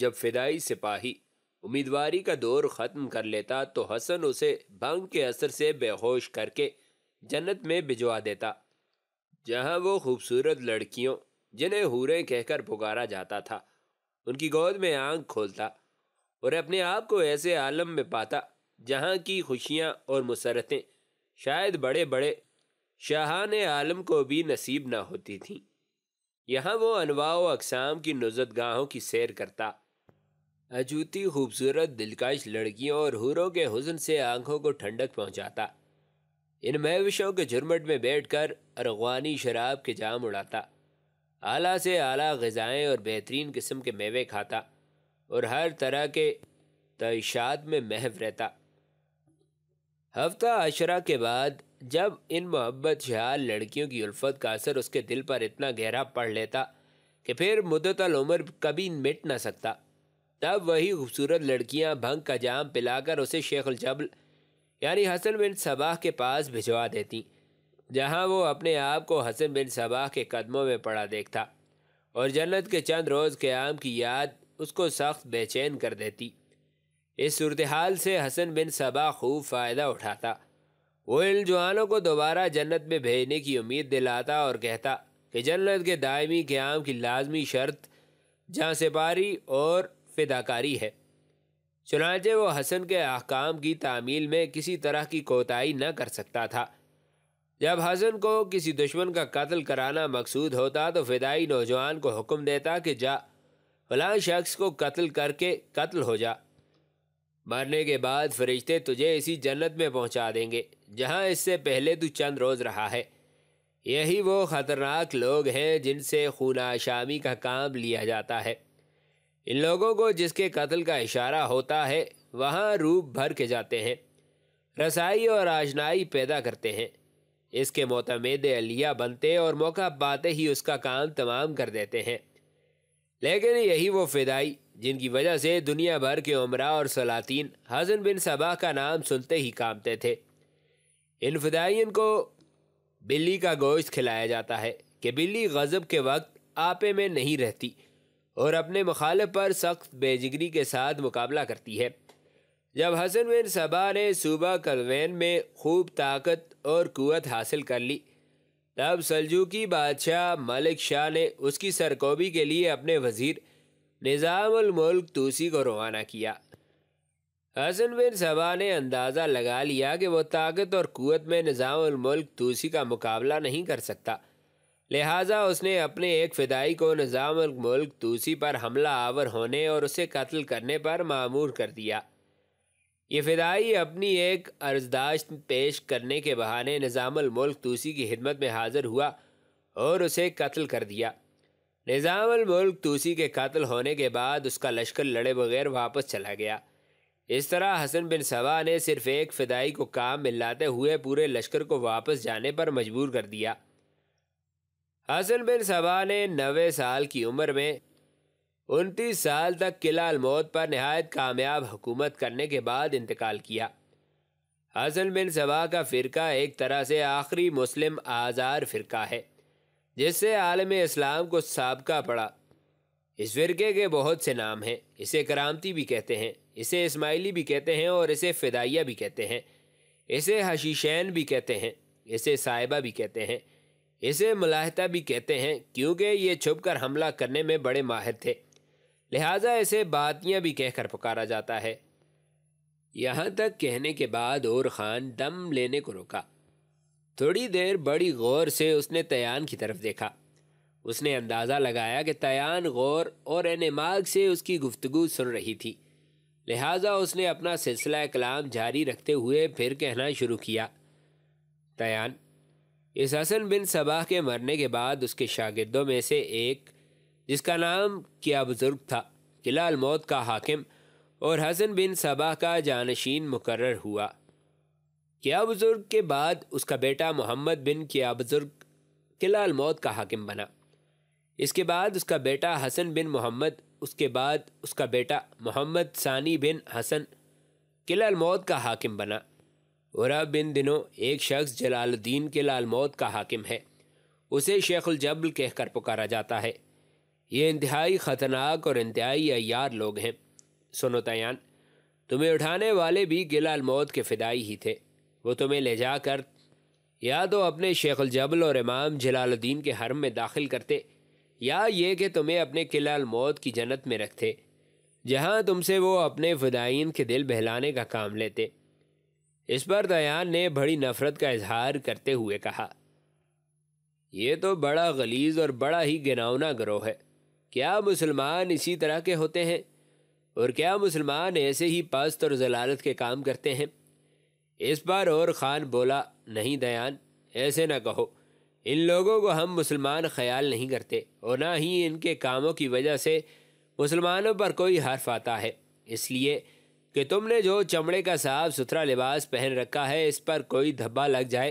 जब फिदाई सिपाही उम्मीदवारी का दौर ख़त्म कर लेता तो हसन उसे भंग के असर से बेहोश करके जन्नत में भिजवा देता जहां वो खूबसूरत लड़कियों जिन्हें हूरें कहकर पुकारा जाता था उनकी गोद में आंख खोलता और अपने आप को ऐसे आलम में पाता जहां की खुशियां और मुसरतें शायद बड़े बड़े शाहान आलम को भी नसीब ना होती थीं यहाँ वो अनवाओ अकसाम की नुजत गाहों की सैर करता अजूती खूबसूरत दिलकश लड़कियों और हूरों के हुजन से आंखों को ठंडक पहुंचाता इन महविशों के झुरमट में बैठकर अरगवानी शराब के जाम उड़ाता आला से आला गज़ाएँ और बेहतरीन किस्म के मेवे खाता और हर तरह के तयशात में महव रहता हफ्ता अशरा के बाद जब इन मोहब्बत शहाल लड़कियों की उल्फत का असर उसके दिल पर इतना गहरा पड़ लेता कि फिर मुदतल उम्र कभी मिट ना सकता तब वही खूबसूरत लड़कियां भंग का जाम पिलाकर उसे शेख उलजबल यानी हसन बिन सबाह के पास भिजवा देती जहां वो अपने आप को हसन बिन सबाह के कदमों में पड़ा देखता और जन्नत के चंद रोज़ क़्याम की याद उसको सख्त बेचैन कर देती इस सूरत हाल से हसन बिन सबा खूब फ़ायदा उठाता वो जवानों को दोबारा जन्नत में भेजने की उम्मीद दिलाता और कहता कि जन्नत के दायमी क़्याम की लाजमी शर्त जहाँ सिपारी और फिदाकारी है चुनाचे वो हसन के अहकाम की तामील में किसी तरह की कोताही न कर सकता था जब हसन को किसी दुश्मन का कत्ल कराना मकसूद होता तो फिदाई नौजवान को हुक्म देता कि जा फलां शख्स को कत्ल करके कत्ल हो जा मरने के बाद फरिश्ते तुझे इसी जन्नत में पहुंचा देंगे जहां इससे पहले तू चंद रोज़ रहा है यही वो ख़तरनाक लोग हैं जिनसे खूनाशामी का काम लिया जाता है इन लोगों को जिसके कत्ल का इशारा होता है वहाँ रूप भर के जाते हैं रसाई और आजनाई पैदा करते हैं इसके मोतमेद अलिया बनते और मौका पाते ही उसका काम तमाम कर देते हैं लेकिन यही वो फिदाई जिनकी वजह से दुनिया भर के उमरा और सलातीन हजन बिन सबा का नाम सुनते ही कामते थे इन फिदाइन को बिल्ली का गोश्त खिलाया जाता है कि बिल्ली गज़ब के वक्त आपे में नहीं रहती और अपने मुखालफ पर सख्त बेजिगरी के साथ मुकाबला करती है जब हसन बिन सबा ने सूबा कलवैन में खूब ताकत और क़वत हासिल कर ली तब सलजूकी बादशाह मलिक शाह ने उसकी सरकोबी के लिए अपने वजीर निज़ामुलमल्क तूसी को रवाना किया हसन बिन सबा ने अंदाज़ा लगा लिया कि वह ताकत और क़वत में निज़ामुलमल्क तूसी का मुकाबला नहीं कर सकता लिहाजा उसने अपने एक फिदाई को निज़ाम मुल्क तूसी पर हमला आवर होने और उसे कत्ल करने पर मामूर कर दिया ये फिदाई अपनी एक अर्जदाश्त पेश करने के बहाने निज़ाम मुल्क तूसी की खिदमत में हाज़िर हुआ और उसे कत्ल कर दिया निज़ाम मुल्क तूसी के कत्ल होने के बाद उसका लश्कर लड़े बगैर वापस चला गया इस तरह हसन बिन सवा ने सिर्फ़ एक फ़िदाई को काम में लाते हुए पूरे लश्कर को वापस जाने पर मजबूर कर दिया हसन बिन सबा ने नवे साल की उम्र में उनतीस साल तक किला मौत पर नहायत कामयाब हुकूमत करने के बाद इंतकाल किया हसन बिन सबा का फ़िरका एक तरह से आखिरी मुस्लिम आज़ार फ़िरका है जिससे आलम इस्लाम को सबका पड़ा इस फ़िरके के बहुत से नाम हैं इसे करामती भी कहते हैं इसे इस्माइली भी कहते हैं और इसे फ़िदाइया भी कहते हैं इसे हशीशैन भी कहते हैं इसे साहिबा भी कहते हैं इसे मुलाहता भी कहते हैं क्योंकि ये छुपकर हमला करने में बड़े माहिर थे लिहाजा इसे बातियाँ भी कहकर पुकारा जाता है यहाँ तक कहने के बाद और ख़ान दम लेने को रुका थोड़ी देर बड़ी गौर से उसने तयान की तरफ देखा उसने अंदाज़ा लगाया कि तयान गौर और एनमाग से उसकी गुफ्तगु सुन रही थी लिहाजा उसने अपना सिलसिला कलाम जारी रखते हुए फिर कहना शुरू किया तयान इस हसन बिन सबाह के मरने के बाद उसके शागिदों में से एक जिसका नाम किया बुज़ुर्ग था किलाल मौत का हाकिम और हसन बिन सबाह का जानशीन मुकर हुआ किया बुज़ुर्ग के बाद उसका बेटा मोहम्मद बिन किया बुज़ुर्ग किलाल मौत का हाकिम बना इसके बाद उसका बेटा हसन बिन मोहम्मद उसके बाद उसका बेटा मोहम्मद सानी बिन हसन किलाल मौत का हाकिम बना और अब इन दिनों एक शख्स जलालुद्दीन के लाल मौत का हाकिम है उसे उजबल कहकर पुकारा जाता है ये इंतहाई ख़तरनाक और इंतहाई अयार लोग हैं सुनो तयान तुम्हें उठाने वाले भी गिलाल मौत के फिदाई ही थे वो तुम्हें ले जाकर या तो अपने शेखुलजबल और इमाम जलालुद्दीन के हरम में दाखिल करते या ये कि तुम्हें अपने किलाल मौत की जन्नत में रखते जहाँ तुमसे वो अपने फ़दाइन के दिल बहलाने का काम लेते इस पर दयान ने बड़ी नफरत का इजहार करते हुए कहा यह तो बड़ा गलीज और बड़ा ही गिनावना ग्रोह है क्या मुसलमान इसी तरह के होते हैं और क्या मुसलमान ऐसे ही पस्त और जलालत के काम करते हैं इस बार और खान बोला नहीं दयान ऐसे ना कहो इन लोगों को हम मुसलमान ख्याल नहीं करते और ना ही इनके कामों की वजह से मुसलमानों पर कोई हर्फ आता है इसलिए कि तुमने जो चमड़े का साफ सुथरा लिबास पहन रखा है इस पर कोई धब्बा लग जाए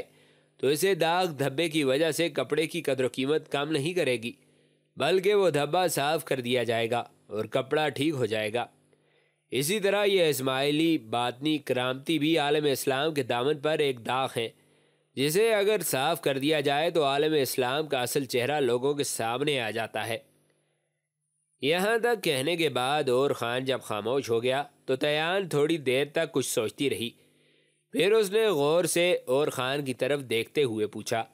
तो इसे दाग धब्बे की वजह से कपड़े की कदर कीमत काम नहीं करेगी बल्कि वो धब्बा साफ कर दिया जाएगा और कपड़ा ठीक हो जाएगा इसी तरह यह इसमाइली बातनी क्रांति भी आलम इस्लाम के दामन पर एक दाग है जिसे अगर साफ कर दिया जाए तो आलम इस्लाम का असल चेहरा लोगों के सामने आ जाता है यहाँ तक कहने के बाद और खान जब खामोश हो गया तो तयान थोड़ी देर तक कुछ सोचती रही फिर उसने गौर से और खान की तरफ देखते हुए पूछा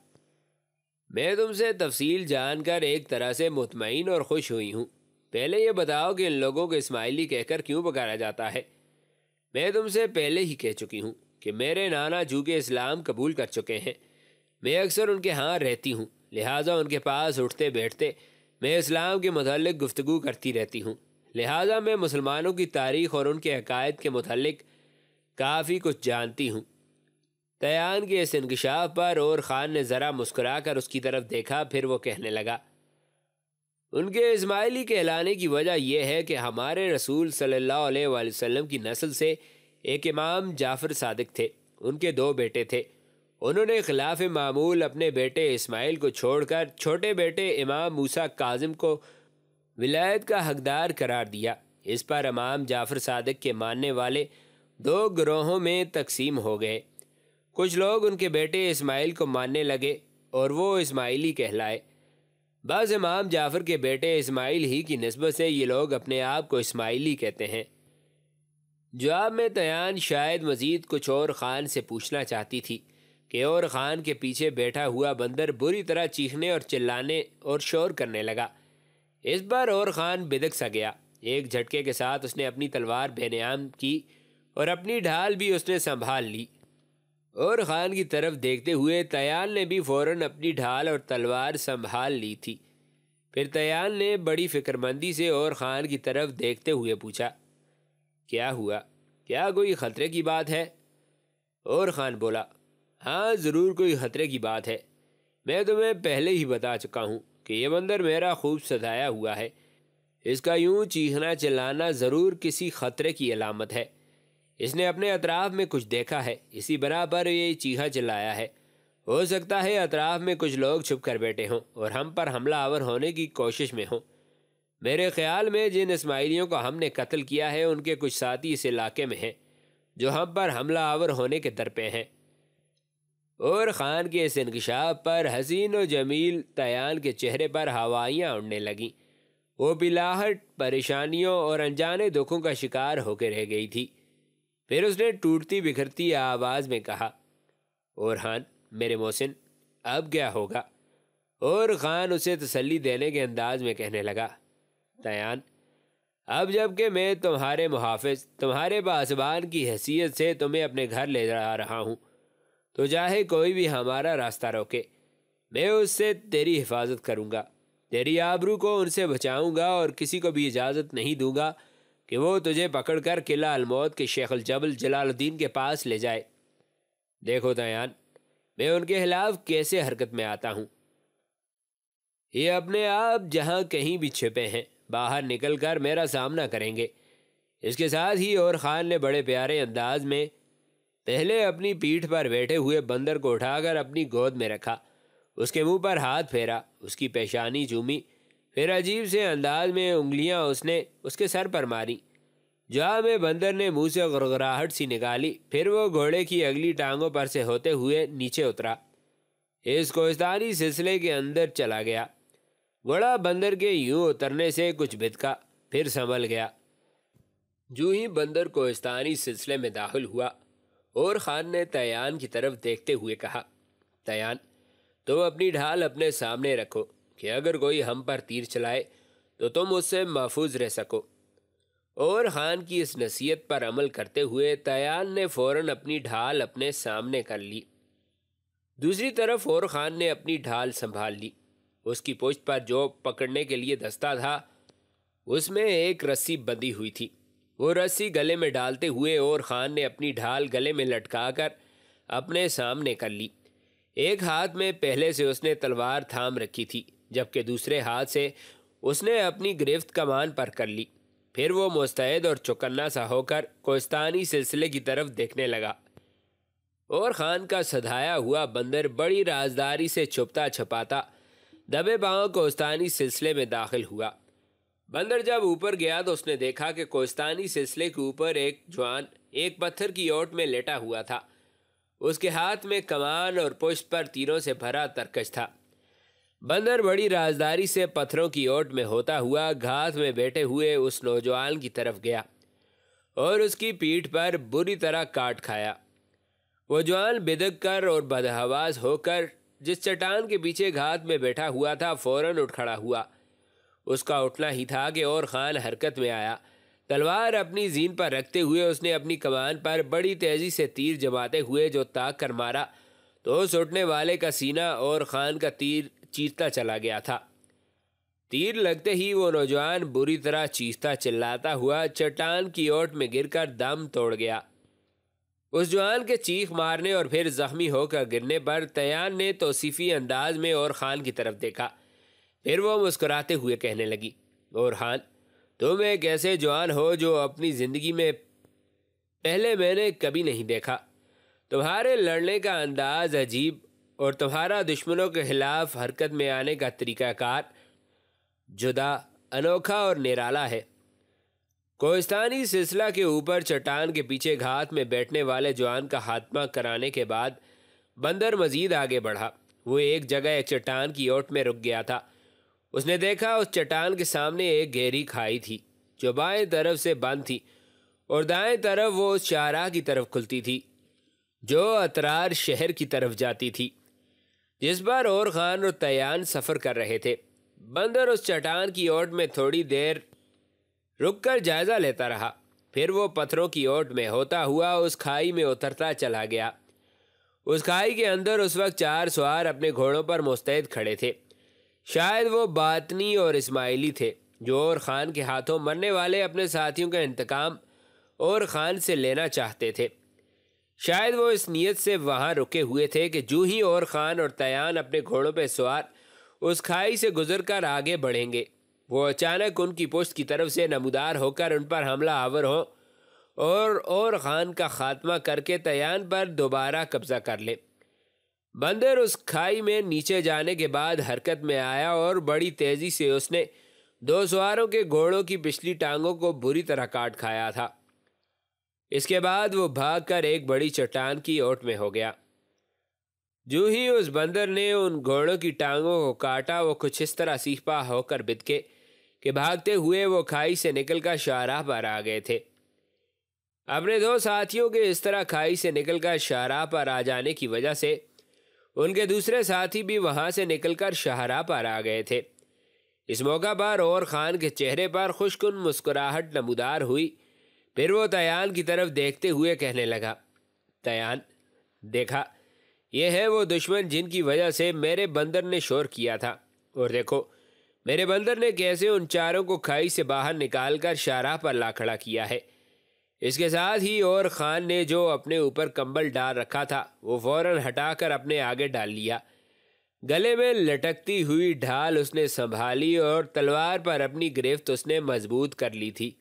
मैं तुमसे तफसील जानकर एक तरह से मुतमिन और खुश हुई हूँ पहले ये बताओ कि इन लोगों को इस्माइली कहकर क्यों पकारा जाता है मैं तुमसे पहले ही कह चुकी हूँ कि मेरे नाना जू के इस्लाम कबूल कर चुके हैं मैं अक्सर उनके यहाँ रहती हूँ लिहाजा उनके पास उठते बैठते मैं इस्लाम के मतलब गुफ्तु करती रहती हूँ लिहाजा मैं मुसलमानों की तारीख और उनके अकायद के मतलब काफ़ी कुछ जानती हूँ तयान के इस इनकशाफ़ पर और ख़ान ने ज़रा मुस्करा कर उसकी तरफ देखा फिर वो कहने लगा उनके इसमाइली कहलाने की वजह यह है कि हमारे रसूल सल्लल्लाहु अलैहि वसल्लम की नस्ल से एक इमाम जाफ़र सदक थे उनके दो बेटे थे उन्होंने खिलाफ मामूल अपने बेटे इस्माइल को छोड़कर छोटे बेटे इमाम मूसा काजिम को विलायत का हकदार करार दिया इस पर इमाम जाफ़र सादक के मानने वाले दो ग्रोहों में तकसीम हो गए कुछ लोग उनके बेटे इस्माइल को मानने लगे और वो इस्माइली कहलाए बस इमाम जाफ़र के बेटे इस्माइल ही की नस्बत से ये लोग अपने आप को इस्माइली कहते हैं जवाब में तयान शायद मज़ीद कुछ और ख़ान से पूछना चाहती थी केओर खान के पीछे बैठा हुआ बंदर बुरी तरह चीखने और चिल्लाने और शोर करने लगा इस बार और खान बिदक सा गया एक झटके के साथ उसने अपनी तलवार बेनियाम की और अपनी ढाल भी उसने संभाल ली और खान की तरफ देखते हुए तयाल ने भी फौरन अपनी ढाल और तलवार संभाल ली थी फिर तयाल ने बड़ी फिक्रमंदी से और खान की तरफ देखते हुए पूछा क्या हुआ क्या कोई ख़तरे की बात है और खान बोला हाँ ज़रूर कोई ख़तरे की बात है मैं तुम्हें पहले ही बता चुका हूँ कि ये मंदिर मेरा खूब सजाया हुआ है इसका यूं चीखना चिल्लाना ज़रूर किसी ख़तरे की अलामत है इसने अपने अतराफ में कुछ देखा है इसी बना पर ये चीखा चिल्लाया है हो सकता है अतराफ में कुछ लोग छुप कर बैठे हों और हम पर हमला आवर होने की कोशिश में हों मेरे ख्याल में जिन इसमाइलियों को हमने कत्ल किया है उनके कुछ साथी इस इलाके में हैं जो हम पर हमला आवर होने के दर पे हैं और ख़ान के इस इनकशाफ पर हसीन व जमील तयान के चेहरे पर हवाइयाँ उड़ने लगीं वो बिलाहट परेशानियों और अनजाने दुखों का शिकार होकर रह गई थी फिर उसने टूटती बिखरती आवाज़ में कहा और खान मेरे मोहसिन अब क्या होगा और ख़ान उसे तसल्ली देने के अंदाज में कहने लगा तयान अब जबकि मैं तुम्हारे मुहाफ़ तुम्हारे पासबान की हैसियत से तुम्हें अपने घर ले जा रहा हूँ तो चाहे कोई भी हमारा रास्ता रोके मैं उससे तेरी हिफाजत करूँगा तेरी आबरू को उनसे बचाऊँगा और किसी को भी इजाज़त नहीं दूँगा कि वो तुझे पकड़कर किला अलमौत के शेख जबल जलालुद्दीन के पास ले जाए देखो दयान मैं उनके खिलाफ कैसे हरकत में आता हूँ ये अपने आप जहाँ कहीं भी छिपे हैं बाहर निकलकर मेरा सामना करेंगे इसके साथ ही और ख़ान ने बड़े प्यारे अंदाज में पहले अपनी पीठ पर बैठे हुए बंदर को उठाकर अपनी गोद में रखा उसके मुंह पर हाथ फेरा उसकी पेशानी चूमी फिर अजीब से अंदाज में उंगलियां उसने उसके सर पर मारी जहाँ में बंदर ने मुंह से गुड़गुड़ाहट सी निकाली फिर वो घोड़े की अगली टांगों पर से होते हुए नीचे उतरा इस कोस्तानी सिलसिले के अंदर चला गया घोड़ा बंदर के यूं उतरने से कुछ भितका फिर संभल गया जू ही बंदर कोस्तानी सिलसिले में दाखिल हुआ और ख़ान ने तयान की तरफ देखते हुए कहा तयान तुम अपनी ढाल अपने सामने रखो कि अगर कोई हम पर तीर चलाए तो तुम उससे महफूज रह सको और ख़ान की इस नसीहत पर अमल करते हुए तयान ने फौरन अपनी ढाल अपने सामने कर ली दूसरी तरफ और ख़ान ने अपनी ढाल संभाल ली उसकी पोस्ट पर जो पकड़ने के लिए दस्ता था उसमें एक रस्सी बंधी हुई थी वो रस्सी गले में डालते हुए और खान ने अपनी ढाल गले में लटकाकर अपने सामने कर ली एक हाथ में पहले से उसने तलवार थाम रखी थी जबकि दूसरे हाथ से उसने अपनी गिरफ्त कमान पर कर ली फिर वो मुस्तैद और चुकन्ना सा होकर कोस्तानी सिलसिले की तरफ देखने लगा और ख़ान का सधाया हुआ बंदर बड़ी राजदारी से छुपता छपाता दबे बाँव कोस्तानी सिलसिले में दाखिल हुआ बंदर जब ऊपर गया तो उसने देखा कि कोस्तानी सिलसिले के ऊपर एक जवान एक पत्थर की ओट में लेटा हुआ था उसके हाथ में कमान और पुष्ट पर तीरों से भरा तरकश था बंदर बड़ी राजदारी से पत्थरों की ओट में होता हुआ घास में बैठे हुए उस नौजवान की तरफ गया और उसकी पीठ पर बुरी तरह काट खाया वो जवान बिदक कर और बदहवास होकर जिस चट्टान के पीछे घात में बैठा हुआ था फौरन उठ खड़ा हुआ उसका उठना ही था कि और खान हरकत में आया तलवार अपनी जीन पर रखते हुए उसने अपनी कमान पर बड़ी तेज़ी से तीर जमाते हुए जो ताक कर मारा तो उस उठने वाले का सीना और खान का तीर चीरता चला गया था तीर लगते ही वो नौजवान बुरी तरह चीखता चिल्लाता हुआ चट्टान की ओट में गिरकर दम तोड़ गया उस जवान के चीख मारने और फिर जख्मी होकर गिरने पर तयान ने तोसीफ़ी अंदाज में और ख़ान की तरफ देखा फिर वो मुस्कुराते हुए कहने लगी और तुम एक ऐसे जवान हो जो अपनी ज़िंदगी में पहले मैंने कभी नहीं देखा तुम्हारे लड़ने का अंदाज अजीब और तुम्हारा दुश्मनों के खिलाफ हरकत में आने का तरीकाकार जुदा अनोखा और निराला है कोहिस्तानी सिलसिला के ऊपर चट्टान के पीछे घात में बैठने वाले जवान का हाथमा कराने के बाद बंदर मजीद आगे बढ़ा वो एक जगह एक चट्टान की ओट में रुक गया था उसने देखा उस चट्टान के सामने एक गहरी खाई थी जो बाएं तरफ से बंद थी और दाएं तरफ वो उस शाहराह की तरफ खुलती थी जो अतरार शहर की तरफ जाती थी जिस पर और खान और तयान सफ़र कर रहे थे बंदर उस चट्टान की ओट में थोड़ी देर रुककर जायज़ा लेता रहा फिर वो पत्थरों की ओट में होता हुआ उस खाई में उतरता चला गया उस खाई के अंदर उस वक्त चार सवार अपने घोड़ों पर मुस्तैद खड़े थे शायद वो बातनी और इस्माइली थे जो और ख़ान के हाथों मरने वाले अपने साथियों का इंतकाम और ख़ान से लेना चाहते थे शायद वो इस नीयत से वहाँ रुके हुए थे कि जू ही और ख़ान और तयान अपने घोड़ों पर सवार उस खाई से गुजर कर आगे बढ़ेंगे वो अचानक उनकी पुष्ट की तरफ से नमदार होकर उन पर हमला आवर हों और और ख़ान का ख़ात्मा करके तयान पर दोबारा कब्ज़ा कर लें बंदर उस खाई में नीचे जाने के बाद हरकत में आया और बड़ी तेजी से उसने दो सवारों के घोड़ों की पिछली टांगों को बुरी तरह काट खाया था इसके बाद वो भागकर एक बड़ी चट्टान की ओट में हो गया जो ही उस बंदर ने उन घोड़ों की टांगों को काटा वो कुछ इस तरह सीपा होकर बितके कि भागते हुए वो खाई से निकलकर शाराह पर आ गए थे अपने दो साथियों के इस तरह खाई से निकलकर शाराह पर आ जाने की वजह से उनके दूसरे साथी भी वहाँ से निकलकर शहरा पर आ गए थे इस मौका पर और खान के चेहरे पर खुशकुन मुस्कुराहट नमदार हुई फिर वो तयान की तरफ देखते हुए कहने लगा तयान देखा ये है वो दुश्मन जिनकी वजह से मेरे बंदर ने शोर किया था और देखो मेरे बंदर ने कैसे उन चारों को खाई से बाहर निकाल कर शाहराह पर ला खड़ा किया है इसके साथ ही और खान ने जो अपने ऊपर कंबल डाल रखा था वो फौरन हटाकर अपने आगे डाल लिया गले में लटकती हुई ढाल उसने संभाली और तलवार पर अपनी गिरफ्त उसने मजबूत कर ली थी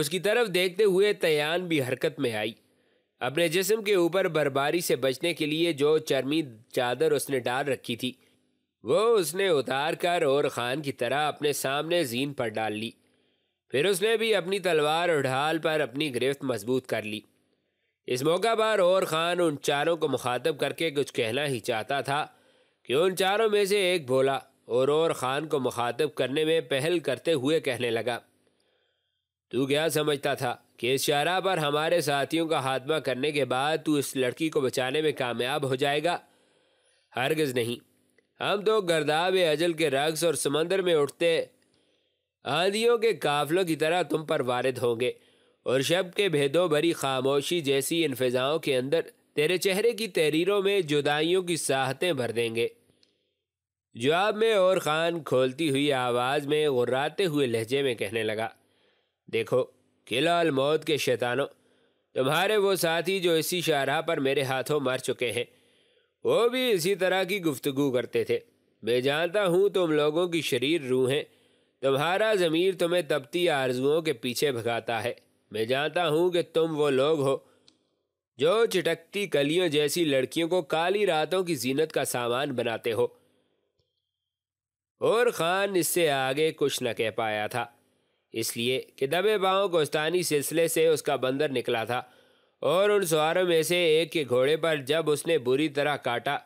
उसकी तरफ देखते हुए तयान भी हरकत में आई अपने जिस्म के ऊपर बर्बारी से बचने के लिए जो चर्मी चादर उसने डाल रखी थी वो उसने उतार कर और खान की तरह अपने सामने जीन पर डाल ली फिर उसने भी अपनी तलवार और ढाल पर अपनी गिरफ्त मजबूत कर ली इस मौका पर और ख़ान उन चारों को मुखातब करके कुछ कहना ही चाहता था कि उन चारों में से एक बोला और और ख़ान को मुखातब करने में पहल करते हुए कहने लगा तू क्या समझता था कि इस शारा पर हमारे साथियों का हाथमा करने के बाद तू इस लड़की को बचाने में कामयाब हो जाएगा हरगज़ नहीं हम तो गर्दाब अजल के रग्स और समंदर में उठते आंधियों के काफलों की तरह तुम पर वारद होंगे और शब के भेदों भरी खामोशी जैसी इन फिजाओं के अंदर तेरे चेहरे की तहरीरों में जुदाइयों की साहतें भर देंगे जवाब में और खान खोलती हुई आवाज़ में गुर्राते हुए लहजे में कहने लगा देखो किलाल मौत के शैतानों तुम्हारे वो साथी जो इसी शाहराह पर मेरे हाथों मर चुके हैं वो भी इसी तरह की गुफ्तगु करते थे मैं जानता हूँ तुम लोगों की शरीर रूहें तुम्हारा ज़मीर तुम्हें तपती आरजुओं के पीछे भगाता है मैं जानता हूँ कि तुम वो लोग हो जो चिटकती कलियों जैसी लड़कियों को काली रातों की जीनत का सामान बनाते हो और खान इससे आगे कुछ न कह पाया था इसलिए कि दबे पाँव कोस्तानी सिलसिले से उसका बंदर निकला था और उन सवारों में से एक के घोड़े पर जब उसने बुरी तरह काटा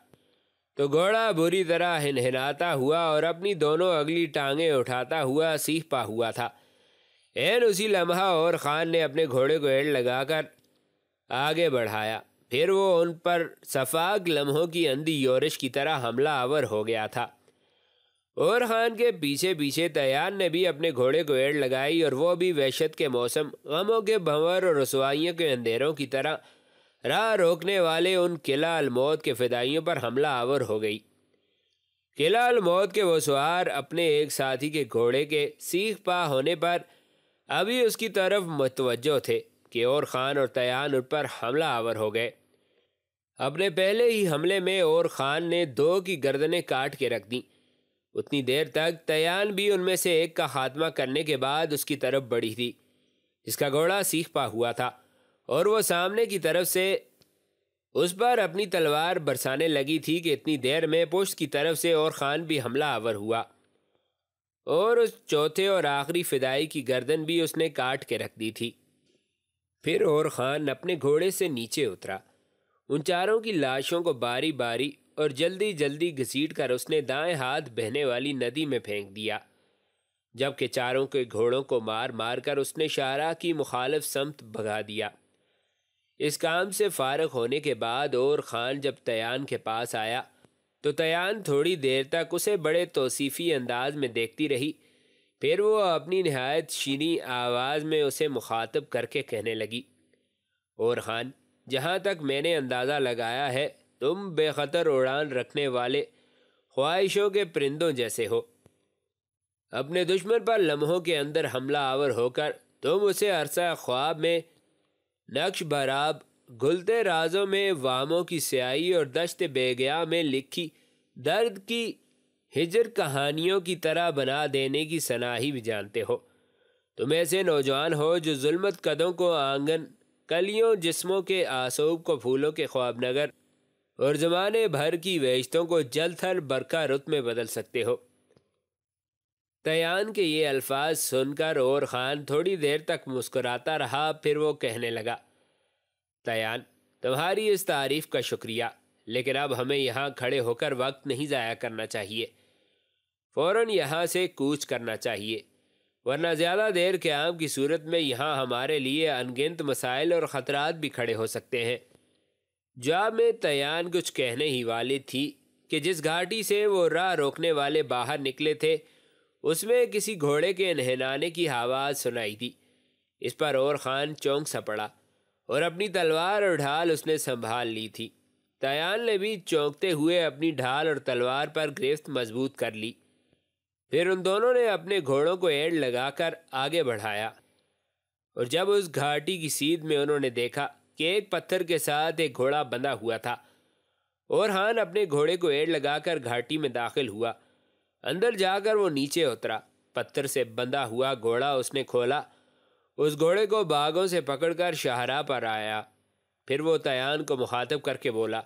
तो घोड़ा बुरी तरह हिनहिनाता हुआ और अपनी दोनों अगली टांगें उठाता हुआ सीख पा हुआ था एन उसी लम्हा और ख़ान ने अपने घोड़े को एड़ लगाकर आगे बढ़ाया फिर वो उन पर सफाक लम्हों की अंधी योरिश की तरह हमला आवर हो गया था और ख़ान के पीछे पीछे तैयार ने भी अपने घोड़े को एड़ लगाई और वो भी वहशत के मौसम गमों के भंवर और रसवाइयों के अंधेरों की तरह राह रोकने वाले उन किला अलमौत के फिदाइयों पर हमला आवर हो गई किला अलमौत के वो सवार अपने एक साथी के घोड़े के सीख पा होने पर अभी उसकी तरफ मतवज थे कि और ख़ान और तयान उन पर हमला आवर हो गए अपने पहले ही हमले में और ख़ान ने दो की गर्दनें काट के रख दी उतनी देर तक तयान भी उनमें से एक का खात्मा करने के बाद उसकी तरफ बढ़ी थी इसका घोड़ा सीख पा हुआ था और वो सामने की तरफ से उस पर अपनी तलवार बरसाने लगी थी कि इतनी देर में पुष्ट की तरफ से और ख़ान भी हमला आवर हुआ और उस चौथे और आखिरी फिदाई की गर्दन भी उसने काट के रख दी थी फिर और ख़ान अपने घोड़े से नीचे उतरा उन चारों की लाशों को बारी बारी और जल्दी जल्दी घसीट कर उसने दाएं हाथ बहने वाली नदी में फेंक दिया जबकि चारों के घोड़ों को मार मार कर उसने शाहरा की मुखालफ समत भगा दिया इस काम से फारग होने के बाद और ख़ान जब तयान के पास आया तो तयान थोड़ी देर तक उसे बड़े तोसीफ़ी अंदाज में देखती रही फिर वो अपनी नहायत शीनी आवाज़ में उसे मुखातब करके कहने लगी और ख़ान जहाँ तक मैंने अंदाज़ा लगाया है तुम बेखतर उड़ान रखने वाले ख्वाहिशों के परिंदों जैसे हो अपने दुश्मन पर लम्हों के अंदर हमला आवर होकर तुम उसे अरसा ख्वाब में नक्श बराब घुलते राजों में वामों की स्याही और दश्त बेगया में लिखी दर्द की हिजर कहानियों की तरह बना देने की सनाही भी जानते हो तुम ऐसे नौजवान हो जो जुल्मत कदों को आंगन कलियों जिस्मों के आसूब को फूलों के ख्वाब नगर और जमाने भर की वेशतों को जल थल बरका रुत में बदल सकते हो तयान के ये अल्फाज सुनकर और ख़ान थोड़ी देर तक मुस्कुराता रहा फिर वो कहने लगा तयान तुम्हारी इस तारीफ़ का शुक्रिया लेकिन अब हमें यहाँ खड़े होकर वक्त नहीं ज़ाया करना चाहिए फ़ौर यहाँ से कूच करना चाहिए वरना ज़्यादा देर के आम की सूरत में यहाँ हमारे लिए अनगिनत मसाइल और ख़तरात भी खड़े हो सकते हैं जवाब में तयान कुछ कहने ही वाली थी कि जिस घाटी से वो राह रोकने वाले बाहर निकले थे उसमें किसी घोड़े के नहलाने की आवाज़ सुनाई दी इस पर और खान चौंक सा पड़ा और अपनी तलवार और ढाल उसने संभाल ली थी तयान ने भी चौंकते हुए अपनी ढाल और तलवार पर गिरफ्त मजबूत कर ली फिर उन दोनों ने अपने घोड़ों को एड लगाकर आगे बढ़ाया और जब उस घाटी की सीध में उन्होंने देखा कि एक पत्थर के साथ एक घोड़ा बंधा हुआ था और हान अपने घोड़े को एड लगाकर घाटी में दाखिल हुआ अंदर जाकर वो नीचे उतरा पत्थर से बंधा हुआ घोड़ा उसने खोला उस घोड़े को बागों से पकड़कर शाहरा पर आया फिर वो तयान को मुखातब करके बोला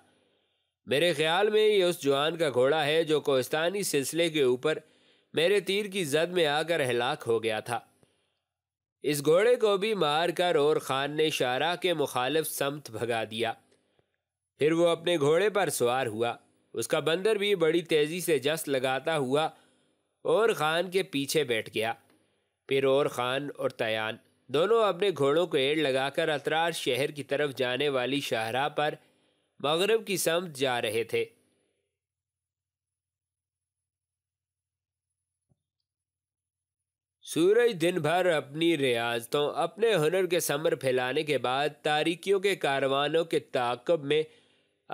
मेरे ख्याल में ये उस जवान का घोड़ा है जो कोस्तानी सिलसिले के ऊपर मेरे तीर की जद में आकर हलाक हो गया था इस घोड़े को भी मार कर और खान ने शाहरा के मुखालफ समत भगा दिया फिर वो अपने घोड़े पर सवार हुआ उसका बंदर भी बड़ी तेज़ी से जस लगाता हुआ और ख़ान के पीछे बैठ गया फिर और ख़ान और तयान दोनों अपने घोड़ों को एड़ लगाकर अतरार शहर की तरफ जाने वाली शाहरा पर मगरब की समत जा रहे थे सूरज दिन भर अपनी रियाजतों अपने हुनर के समर फैलाने के बाद तारीकियों के कारवानों के ताकब में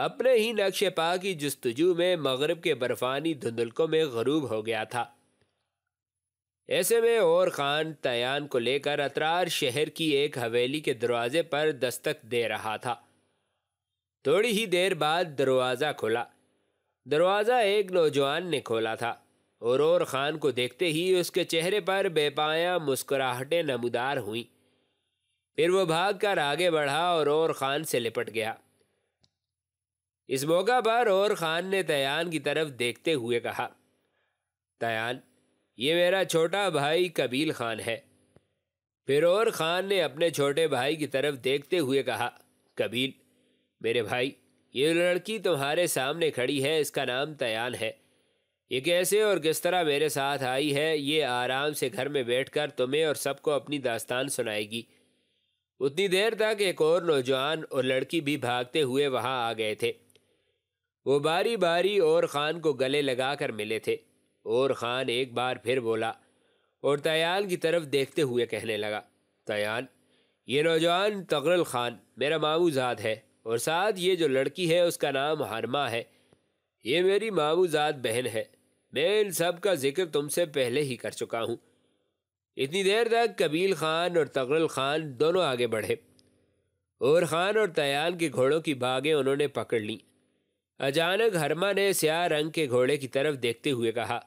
अपने ही नक्शे पा की जस्तजू में मगरब के बर्फानी धुंधलकों में गरूब हो गया था ऐसे में और खान तयान को लेकर अतरार शहर की एक हवेली के दरवाजे पर दस्तक दे रहा था थोड़ी ही देर बाद दरवाज़ा खोला दरवाज़ा एक नौजवान ने खोला था और और ख़ान को देखते ही उसके चेहरे पर बेपाया मुस्कुराहटें नमदार हुईं फिर वो भाग कर आगे बढ़ा और और ख़ान से लिपट गया इस मौका पर और ख़ान ने तयान की तरफ देखते हुए कहा तयान ये मेरा छोटा भाई कबील ख़ान है फिर और ख़ान ने अपने छोटे भाई की तरफ देखते हुए कहा कबील मेरे भाई ये लड़की तुम्हारे सामने खड़ी है इसका नाम तयान है ये कैसे और किस तरह मेरे साथ आई है ये आराम से घर में बैठकर तुम्हें और सबको अपनी दास्तान सुनाएगी उतनी देर तक एक और नौजवान और लड़की भी भागते हुए वहाँ आ गए थे वो बारी बारी और ख़ान को गले लगा कर मिले थे और ख़ान एक बार फिर बोला और तयान की तरफ देखते हुए कहने लगा तयान ये नौजवान तगरल ख़ान मेरा मामूजाद है और साथ ये जो लड़की है उसका नाम हरमा है ये मेरी मामूजाद बहन है मैं इन सब का जिक्र तुमसे पहले ही कर चुका हूँ इतनी देर तक कबील ख़ान और तगरल ख़ान दोनों आगे बढ़े और ख़ान और तयान के घोड़ों की बागें उन्होंने पकड़ लीं अचानक हरमा ने स्याह रंग के घोड़े की तरफ देखते हुए कहा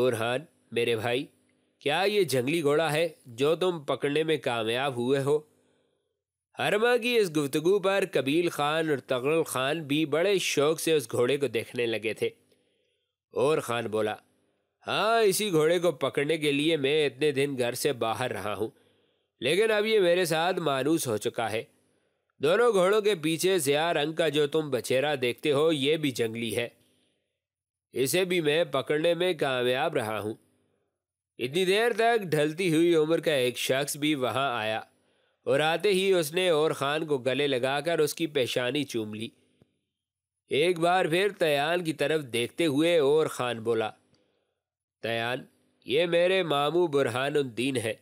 ओरहान मेरे भाई क्या ये जंगली घोड़ा है जो तुम पकड़ने में कामयाब हुए हो हरमा की इस गुफ्तगु पर कबील खान और तगल खान भी बड़े शौक से उस घोड़े को देखने लगे थे और खान बोला हाँ इसी घोड़े को पकड़ने के लिए मैं इतने दिन घर से बाहर रहा हूँ लेकिन अब ये मेरे साथ मानूस हो चुका है दोनों घोड़ों के पीछे स्या रंग का जो तुम बछेरा देखते हो ये भी जंगली है इसे भी मैं पकड़ने में कामयाब रहा हूं इतनी देर तक ढलती हुई उम्र का एक शख्स भी वहां आया और आते ही उसने और खान को गले लगाकर उसकी पेशानी चूम ली एक बार फिर तयान की तरफ देखते हुए और खान बोला तयान ये मेरे मामू बुरहानुद्दीन है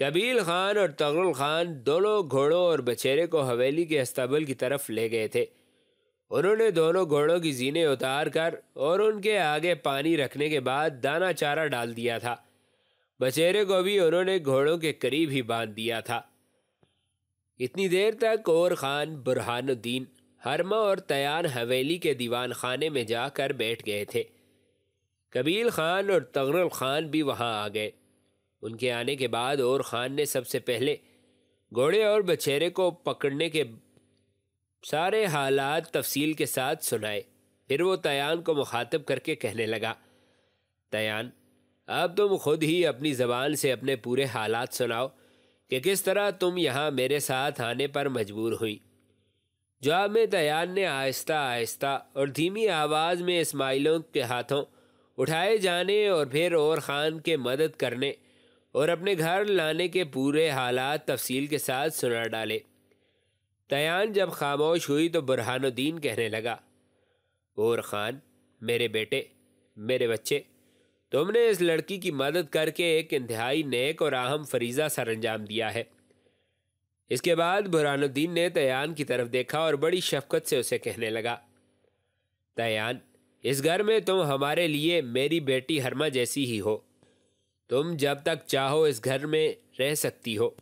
कबील खान और तगरुल खान दोनों घोड़ों और बछेरे को हवेली के अस्तबल की तरफ ले गए थे उन्होंने दोनों घोड़ों की जीने उतार कर और उनके आगे पानी रखने के बाद दाना चारा डाल दिया था बचेरे को भी उन्होंने घोड़ों के करीब ही बांध दिया था इतनी देर तक और खान बुरहानुद्दीन हरमा और तयान हवेली के दीवान खाने में जाकर बैठ गए थे कबील खान और तगरुल खान भी वहाँ आ गए उनके आने के बाद और ख़ान ने सबसे पहले घोड़े और बछेरे को पकड़ने के सारे हालात तफसील के साथ सुनाए फिर वो तयान को मुखातब करके कहने लगा तयान अब तुम खुद ही अपनी ज़बान से अपने पूरे हालात सुनाओ कि किस तरह तुम यहाँ मेरे साथ आने पर मजबूर हुई जवाब में तयान ने आहिस्ता आहिस्ता और धीमी आवाज़ में इसमाइलों के हाथों उठाए जाने और फिर और ख़ान के मदद करने और अपने घर लाने के पूरे हालात तफसील के साथ सुना डाले तयान जब खामोश हुई तो बुरहानुद्दीन कहने लगा और ख़ान मेरे बेटे मेरे बच्चे तुमने इस लड़की की मदद करके एक इंतहाई नेक और अहम फरीज़ा सर अंजाम दिया है इसके बाद बुरहानुद्दीन ने तयान की तरफ देखा और बड़ी शफकत से उसे कहने लगा तयान इस घर में तुम हमारे लिए मेरी बेटी हरमा जैसी ही हो तुम जब तक चाहो इस घर में रह सकती हो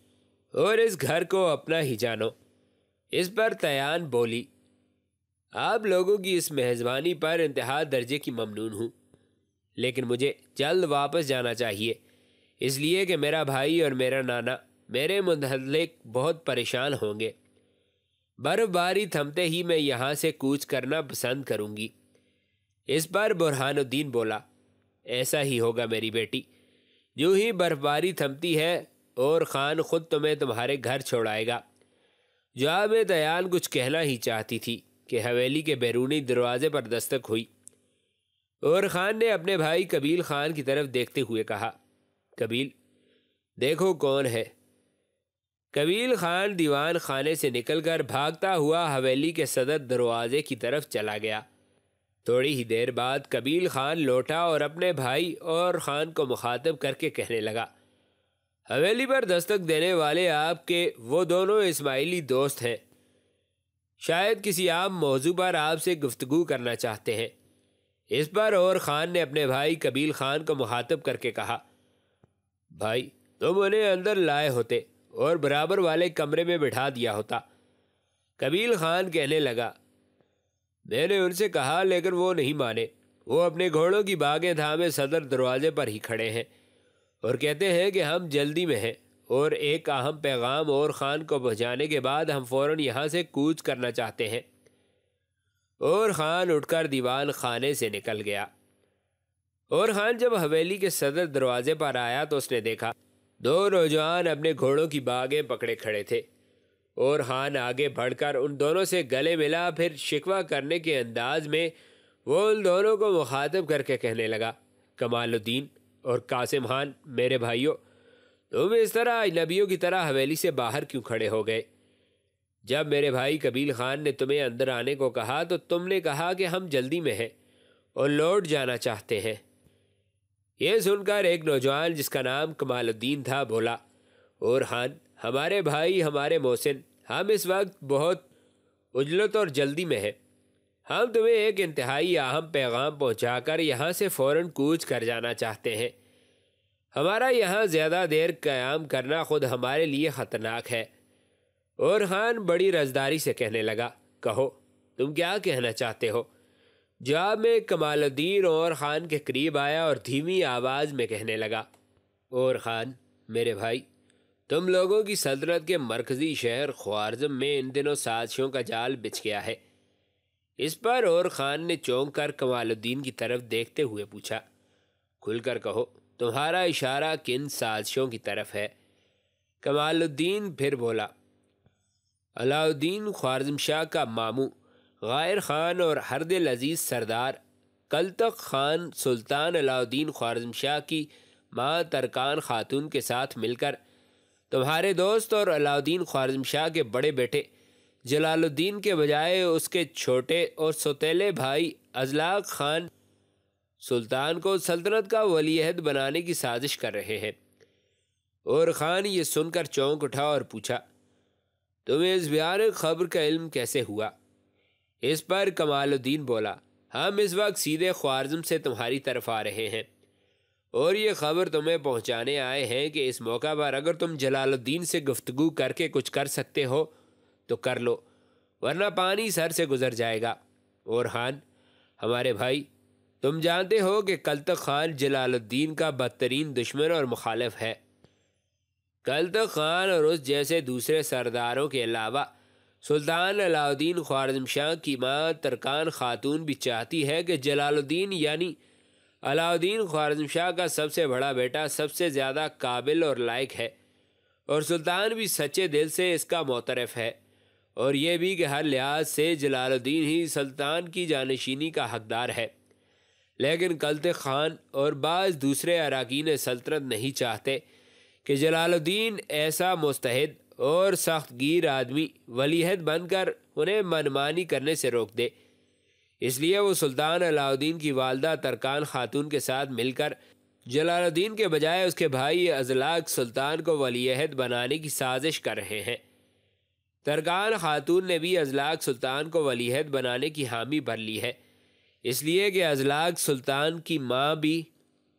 और इस घर को अपना ही जानो इस पर तयान बोली आप लोगों की इस मेज़बानी पर इंतहा दर्जे की ममनून हूँ लेकिन मुझे जल्द वापस जाना चाहिए इसलिए कि मेरा भाई और मेरा नाना मेरे मुतलक बहुत परेशान होंगे बर्फबारी थमते ही मैं यहाँ से कूच करना पसंद करूँगी इस पर बुरहानुद्दीन बोला ऐसा ही होगा मेरी बेटी जो ही बर्फबारी थमती है और ख़ान ख़ुद तुम्हें तुम्हारे घर छोड़ाएगा जवाब दयान कुछ कहना ही चाहती थी कि हवेली के बैरूनी दरवाज़े पर दस्तक हुई और ख़ान ने अपने भाई कबील ख़ान की तरफ देखते हुए कहा कबील देखो कौन है कबील ख़ान दीवान खाने से निकलकर भागता हुआ हवेली के सदर दरवाज़े की तरफ चला गया थोड़ी ही देर बाद कबील खान लौटा और अपने भाई और खान को मुखातब करके कहने लगा हवेली पर दस्तक देने वाले आपके वो दोनों इस्माइली दोस्त हैं शायद किसी आम मौजू पर आपसे गुफ्तगु करना चाहते हैं इस पर और ख़ान ने अपने भाई कबील ख़ान को मुखातब करके कहा भाई तुम उन्हें अंदर लाए होते और बराबर वाले कमरे में बिठा दिया होता कबील ख़ान कहने लगा मैंने उनसे कहा लेकिन वो नहीं माने वो अपने घोड़ों की बागें थामे सदर दरवाजे पर ही खड़े हैं और कहते हैं कि हम जल्दी में हैं और एक अहम पैगाम और ख़ान को पहुँचाने के बाद हम फ़ौर यहाँ से कूच करना चाहते हैं और ख़ान उठकर दीवान खाने से निकल गया और ख़ान जब हवेली के सदर दरवाजे पर आया तो उसने देखा दो नौजवान अपने घोड़ों की बागें पकड़े खड़े थे और हान आगे बढ़कर उन दोनों से गले मिला फिर शिकवा करने के अंदाज में वो उन दोनों को मुखातब करके कहने लगा कमालुद्दीन और कासिम खान मेरे भाइयों तुम इस तरह अजनबियों की तरह हवेली से बाहर क्यों खड़े हो गए जब मेरे भाई कबील खान ने तुम्हें अंदर आने को कहा तो तुमने कहा कि हम जल्दी में हैं और लौट जाना चाहते हैं यह सुनकर एक नौजवान जिसका नाम कमालुद्दीन था बोला और खान हमारे भाई हमारे मोहसिन हम इस वक्त बहुत उजलत और जल्दी में हैं हम तुम्हें एक इंतहाई अहम पैगाम पहुंचाकर यहाँ से फ़ौर कूच कर जाना चाहते हैं हमारा यहाँ ज़्यादा देर क़्याम करना ख़ुद हमारे लिए ख़तरनाक है और खान बड़ी रजदारी से कहने लगा कहो तुम क्या कहना चाहते हो जवाब में कमालद्दीन और ख़ान के करीब आया और धीमी आवाज़ में कहने लगा और ख़ान मेरे भाई तुम लोगों की सल्तनत के मरकजी शहर ख्वारजम में इन दिनों साजिशों का जाल बिछ गया है इस पर और खान ने चौंक कर कमालुद्दीन की तरफ देखते हुए पूछा खुलकर कहो तुम्हारा इशारा किन साजिशों की तरफ है कमालुद्दीन फिर बोला अलाउद्दीन ख्वारजम शाह का मामू गायर खान और हरदिल अजीज़ सरदार कल तक खान सुल्तान अलाउद्दीन ख्वारजम शाह की माँ तरकान खातून के साथ मिलकर तुम्हारे दोस्त और अलाउद्दीन ख्वारजम शाह के बड़े बेटे जलालुद्दीन के बजाय उसके छोटे और सौतेले भाई अजलाक खान सुल्तान को सल्तनत का वलीहद बनाने की साजिश कर रहे हैं और ख़ान ये सुनकर चौंक उठा और पूछा तुम्हें इस ब्यार खबर का इल्म कैसे हुआ इस पर कमालुद्दीन बोला हम इस वक्त सीधे ख्वारजम से तुम्हारी तरफ आ रहे हैं और ये खबर तुम्हें पहुंचाने आए हैं कि इस मौका पर अगर तुम जलालुद्दीन से गुफ्तगु करके कुछ कर सकते हो तो कर लो वरना पानी सर से गुजर जाएगा और हान हमारे भाई तुम जानते हो कि कल तक खान जलालुद्दीन का बदतरीन दुश्मन और मुखालफ है कल तक खान और उस जैसे दूसरे सरदारों के अलावा सुल्तान अलाउद्दीन ख्वारजम शाह की माँ तरकान खातून भी चाहती है कि जलालुद्दीन यानी अलाउद्दीन ख्वारजम शाह का सबसे बड़ा बेटा सबसे ज़्यादा काबिल और लायक है और सुल्तान भी सच्चे दिल से इसका मोतरफ है और यह भी कि हर लिहाज से जलालुद्दीन ही सुल्तान की जानशीनी का हकदार है लेकिन कलत खान और बाज़ दूसरे अरकान सल्तनत नहीं चाहते कि जलालुद्दीन ऐसा मुस्तहद और सख्तगीर आदमी वलीहद बनकर उन्हें मनमानी करने से रोक दे इसलिए वो सुल्तान अलाउद्दीन की वालदा तरकान खातून के साथ मिलकर जलालुद्दीन के बजाय उसके भाई अजलाक सुल्तान को वलीहद बनाने की साजिश कर रहे हैं तरकान खातून ने भी अजलाक सुल्तान को वलीहद बनाने की हामी भर ली है इसलिए कि अजलाक सुल्तान की माँ भी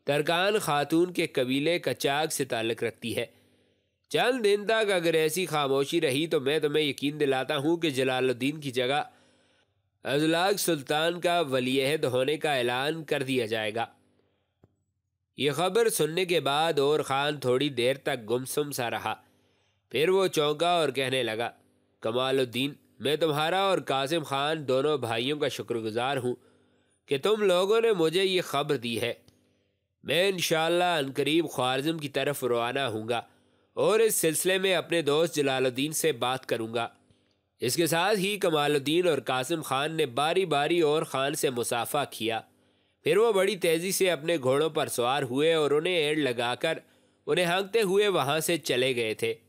तरकान खातून के कबीले कचाक से ताल्लक़ रखती है चंद दिन तक अगर ऐसी खामोशी रही तो मैं तुम्हें यकीन दिलाता हूँ कि जलालुद्दीन की जगह अजलाग सुल्तान का वलीहद होने का ऐलान कर दिया जाएगा ये खबर सुनने के बाद और ख़ान थोड़ी देर तक गुमसुम सा रहा फिर वो चौंका और कहने लगा कमालुद्दीन मैं तुम्हारा और कासिम खान दोनों भाइयों का शुक्रगुजार हूँ कि तुम लोगों ने मुझे ये खबर दी है मैं इन शनकरीब ख्वारजम की तरफ रवाना हूँ और इस सिलसिले में अपने दोस्त जलालुद्दीन से बात करूँगा इसके साथ ही कमालुद्दीन और कासिम खान ने बारी बारी और खान से मुसाफा किया फिर वो बड़ी तेज़ी से अपने घोड़ों पर सवार हुए और उन्हें एड़ लगाकर उन्हें हाँकते हुए वहाँ से चले गए थे